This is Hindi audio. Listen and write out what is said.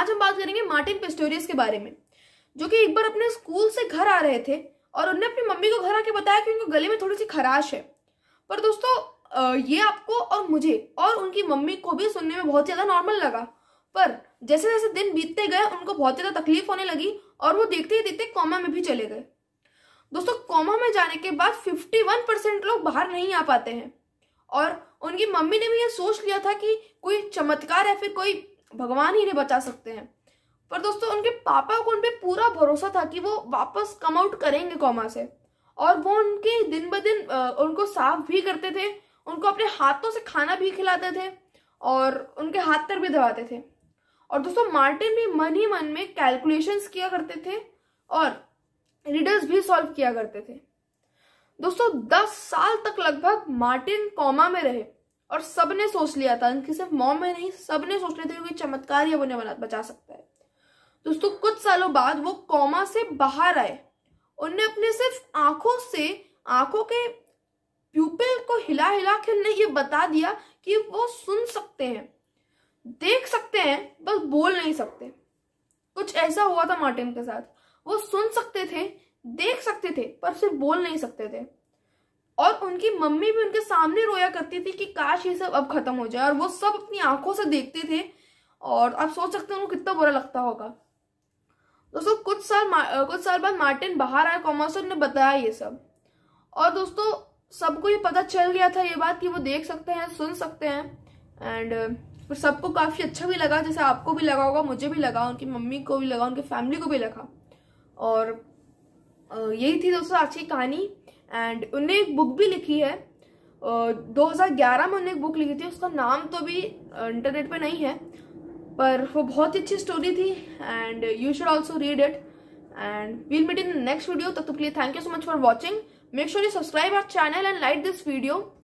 आज हम बात करेंगे मार्टिन पेस्टोरियस के बारे में जो कि एक बार अपने स्कूल से घर आ रहे थे और उन्हें अपनी मम्मी को घर आके बताया कि उनको गले में थोड़ी सी खराश है पर दोस्तों ये आपको और मुझे और उनकी मम्मी को भी सुनने में बहुत ज़्यादा नॉर्मल लगा पर जैसे जैसे दिन बीतते गए उनको बहुत ज़्यादा तकलीफ होने लगी और वो देखते ही देखते कॉमा में भी चले गए दोस्तों कोमा में जाने के बाद 51 परसेंट लोग बाहर नहीं आ पाते हैं और उनकी मम्मी ने भी ये सोच लिया था कि कोई चमत्कार या फिर कोई भगवान ही नहीं बचा सकते हैं पर दोस्तों उनके पापा को उन पर पूरा भरोसा था कि वो वापस कम आउट करेंगे कॉमा से और वो उनके दिन ब दिन उनको साफ भी करते थे उनको अपने हाथों से खाना भी खिलाते थे और उनके हाथ तर भी दबाते थे और दोस्तों मार्टिन भी मन ही मन में कैलकुलेशंस किया करते थे और रिडल्स भी सॉल्व किया करते थे दोस्तों दस साल तक लगभग मार्टिन कॉमा में रहे और सबने सोच लिया था कि सिर्फ मॉम में नहीं सबने सोच लिया था क्योंकि चमत्कार ही उन्हें बना बचा सकता है दोस्तों कुछ सालों बाद वो कौमा से बाहर आए उनने अपने सिर्फ आंखों से आंखों के प्यूपिल को हिला हिला के उन्हें ये बता दिया कि वो सुन सकते हैं देख सकते हैं बस बोल नहीं सकते कुछ ऐसा हुआ था मार्टिन के साथ वो सुन सकते थे देख सकते थे पर सिर्फ बोल नहीं सकते थे और उनकी मम्मी भी उनके सामने रोया करती थी कि काश ये सब अब खत्म हो जाए और वो सब अपनी आंखों से देखते थे और आप सोच सकते हैं उनको कितना बुरा लगता होगा दोस्तों कुछ साल कुछ साल बाद मार्टिन बाहर आया कॉमर्स उन्हें बताया ये सब और दोस्तों सबको ये पता चल गया था ये बात कि वो देख सकते हैं सुन सकते हैं एंड सबको काफ़ी अच्छा भी लगा जैसे आपको भी लगा होगा मुझे भी लगा उनकी मम्मी को भी लगा उनकी फैमिली को भी लगा और यही थी दोस्तों आज की कहानी एंड उन्हें एक बुक भी लिखी है दो हज़ार ग्यारह में उन्हें एक बुक लिखी थी उसका नाम तो अभी इंटरनेट पे नहीं है पर वो बहुत ही अच्छी स्टोरी थी and you should also read it and we'll meet in next video तब तक के लिए thank you so much for watching make sure you subscribe our channel and like this video